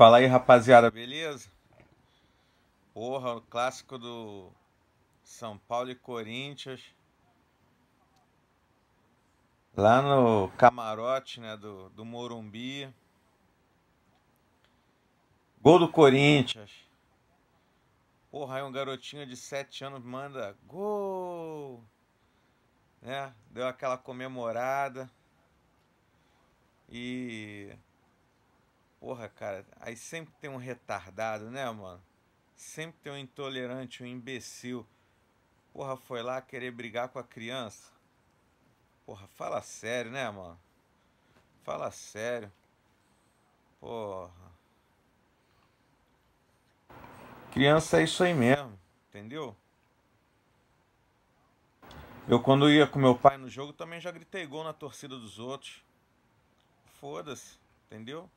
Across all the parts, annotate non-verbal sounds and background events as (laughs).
Fala aí, rapaziada, beleza? Porra, o clássico do São Paulo e Corinthians. Lá no camarote, né, do, do Morumbi. Gol do Corinthians. Porra, aí um garotinho de 7 anos manda gol. Né? Deu aquela comemorada. E Porra, cara, aí sempre tem um retardado, né, mano? Sempre tem um intolerante, um imbecil. Porra, foi lá querer brigar com a criança. Porra, fala sério, né, mano? Fala sério. Porra. Criança é isso aí mesmo, entendeu? Eu quando ia com meu pai no jogo também já gritei gol na torcida dos outros. Foda-se, entendeu?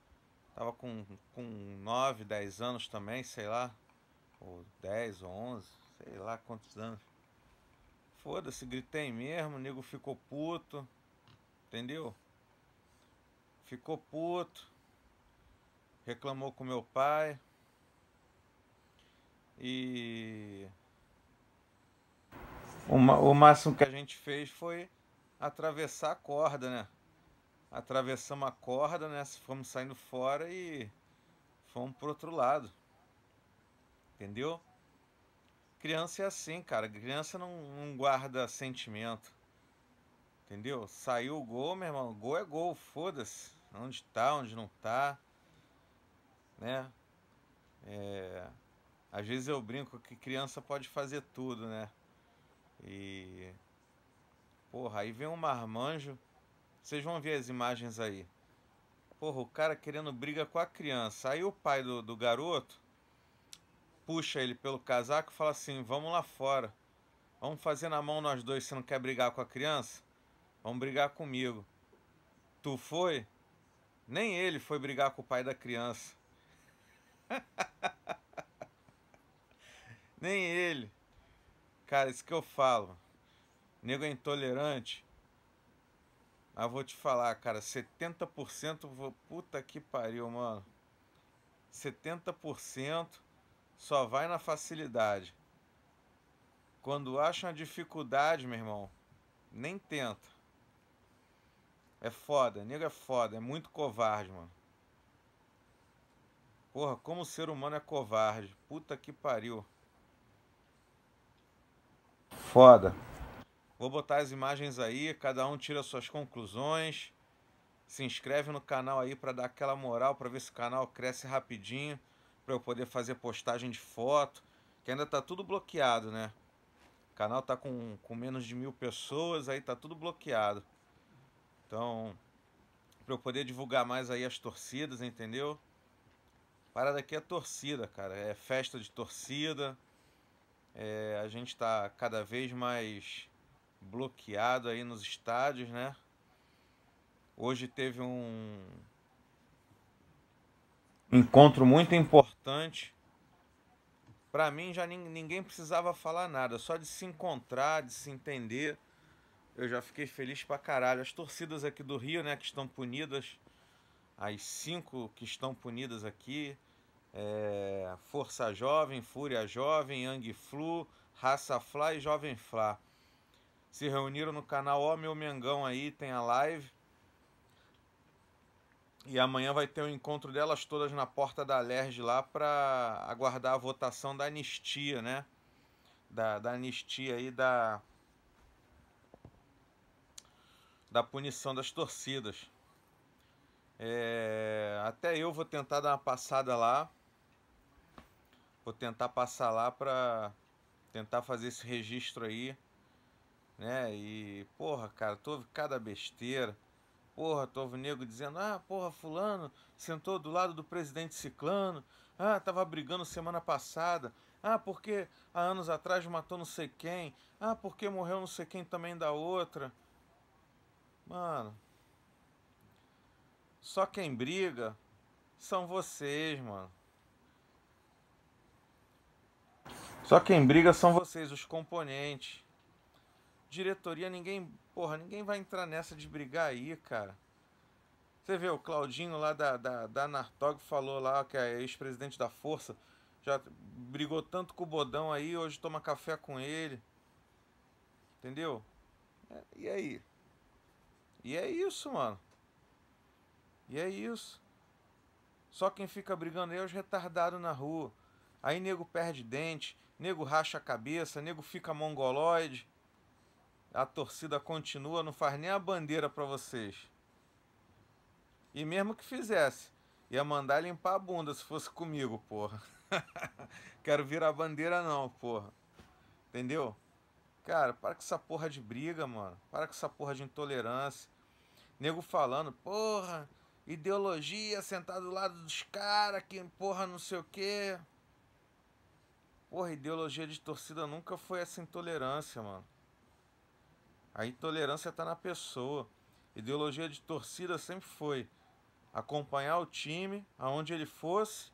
Tava com, com 9, 10 anos também, sei lá. Ou 10 ou 11, sei lá quantos anos. Foda-se, gritei mesmo, o nego ficou puto. Entendeu? Ficou puto. Reclamou com meu pai. E o, o máximo que a gente fez foi atravessar a corda, né? atravessamos a corda, né? Fomos saindo fora e fomos pro outro lado. Entendeu? Criança é assim, cara. Criança não, não guarda sentimento. Entendeu? Saiu o gol, meu irmão. Gol é gol, foda-se. Onde tá, onde não tá. Né? É... Às vezes eu brinco que criança pode fazer tudo, né? E. Porra, aí vem um marmanjo vocês vão ver as imagens aí. Porra, o cara querendo briga com a criança. Aí o pai do, do garoto puxa ele pelo casaco e fala assim: Vamos lá fora. Vamos fazer na mão nós dois. Você não quer brigar com a criança? Vamos brigar comigo. Tu foi? Nem ele foi brigar com o pai da criança. (laughs) Nem ele. Cara, isso que eu falo. Nego é intolerante. Mas ah, vou te falar, cara, 70%. Vou... Puta que pariu, mano. 70% só vai na facilidade. Quando acha uma dificuldade, meu irmão, nem tenta. É foda, nego é foda, é muito covarde, mano. Porra, como o ser humano é covarde. Puta que pariu. Foda. Vou botar as imagens aí, cada um tira suas conclusões. Se inscreve no canal aí para dar aquela moral, para ver se o canal cresce rapidinho, para eu poder fazer postagem de foto, que ainda tá tudo bloqueado, né? O canal tá com, com menos de mil pessoas, aí tá tudo bloqueado. Então, para eu poder divulgar mais aí as torcidas, entendeu? Parada aqui é torcida, cara. É festa de torcida. É, a gente tá cada vez mais bloqueado aí nos estádios, né? Hoje teve um encontro muito importante. Para mim já ninguém precisava falar nada, só de se encontrar, de se entender. Eu já fiquei feliz pra caralho. As torcidas aqui do Rio, né, que estão punidas, as cinco que estão punidas aqui, é... Força Jovem, Fúria Jovem, Yang Flu, Raça Fla e Jovem Fla se reuniram no canal Ó oh, Meu Mengão aí, tem a live. E amanhã vai ter o um encontro delas todas na porta da Alerj lá para aguardar a votação da anistia, né? Da, da anistia aí da da punição das torcidas. É, até eu vou tentar dar uma passada lá. Vou tentar passar lá para tentar fazer esse registro aí né? E, porra, cara, tô cada besteira. Porra, tô nego dizendo, ah, porra, fulano sentou do lado do presidente ciclano. Ah, tava brigando semana passada. Ah, porque há anos atrás matou não sei quem. Ah, porque morreu não sei quem também da outra. Mano, só quem briga são vocês, mano. Só quem briga são vocês, os componentes diretoria, ninguém. Porra, ninguém vai entrar nessa de brigar aí, cara. Você vê, o Claudinho lá da, da, da Nartog falou lá que é ex-presidente da Força. Já brigou tanto com o Bodão aí, hoje toma café com ele. Entendeu? É, e aí? E é isso, mano. E é isso. Só quem fica brigando aí é os retardados na rua. Aí nego perde dente, nego racha a cabeça, nego fica mongoloide a torcida continua, não faz nem a bandeira para vocês. E mesmo que fizesse, ia mandar limpar a bunda se fosse comigo, porra. (laughs) Quero virar bandeira não, porra. Entendeu? Cara, para com essa porra de briga, mano. Para com essa porra de intolerância. Nego falando, porra, ideologia, sentar do lado dos caras, que porra não sei o quê. Porra, ideologia de torcida nunca foi essa intolerância, mano. A intolerância está na pessoa. Ideologia de torcida sempre foi acompanhar o time aonde ele fosse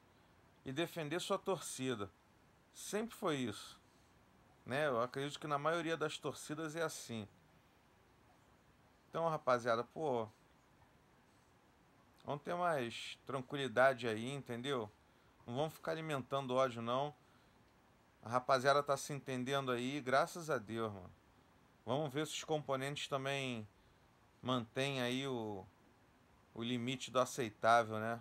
e defender sua torcida. Sempre foi isso. Né? Eu acredito que na maioria das torcidas é assim. Então, rapaziada, pô. Vamos ter mais tranquilidade aí, entendeu? Não vamos ficar alimentando ódio, não. A rapaziada tá se entendendo aí, graças a Deus, mano. Vamos ver se os componentes também mantêm aí o, o limite do aceitável, né?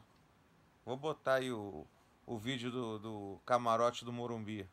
Vou botar aí o, o vídeo do, do camarote do Morumbi.